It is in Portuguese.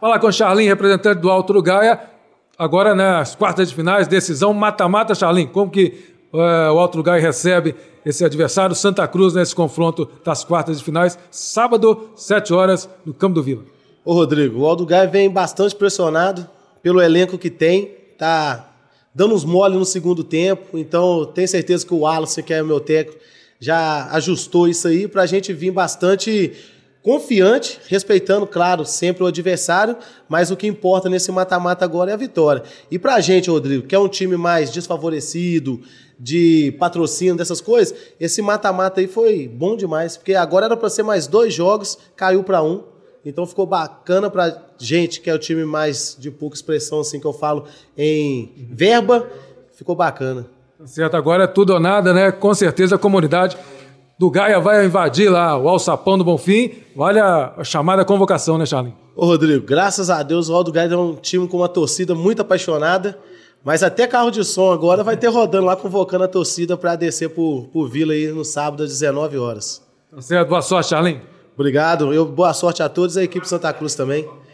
Falar com o Charlin, representante do Alto Gaia. Agora nas né, quartas de finais, decisão mata-mata, Charlin. Como que eh, o Alto Gaia recebe esse adversário, Santa Cruz, nesse confronto das quartas de finais, sábado, 7 horas, no Campo do Vila? Ô Rodrigo, o Alto Gaia vem bastante pressionado pelo elenco que tem, tá dando uns mole no segundo tempo, então tenho certeza que o Wallace, que é o meu técnico, já ajustou isso aí para a gente vir bastante confiante, respeitando, claro, sempre o adversário, mas o que importa nesse mata-mata agora é a vitória. E para a gente, Rodrigo, que é um time mais desfavorecido, de patrocínio, dessas coisas, esse mata-mata aí foi bom demais, porque agora era para ser mais dois jogos, caiu para um, então ficou bacana para gente, que é o time mais de pouca expressão, assim que eu falo, em verba, ficou bacana. Tá certo, agora é tudo ou nada, né? Com certeza a comunidade do Gaia vai invadir lá o alçapão do Bonfim. Olha a chamada convocação, né, Charlin? Ô, Rodrigo, graças a Deus o Aldo Gaia é um time com uma torcida muito apaixonada. Mas até carro de som agora vai ter rodando lá, convocando a torcida para descer pro, pro Vila aí no sábado às 19 horas. Tá certo. Boa sorte, Charlin. Obrigado. Eu, boa sorte a todos e a equipe Santa Cruz também.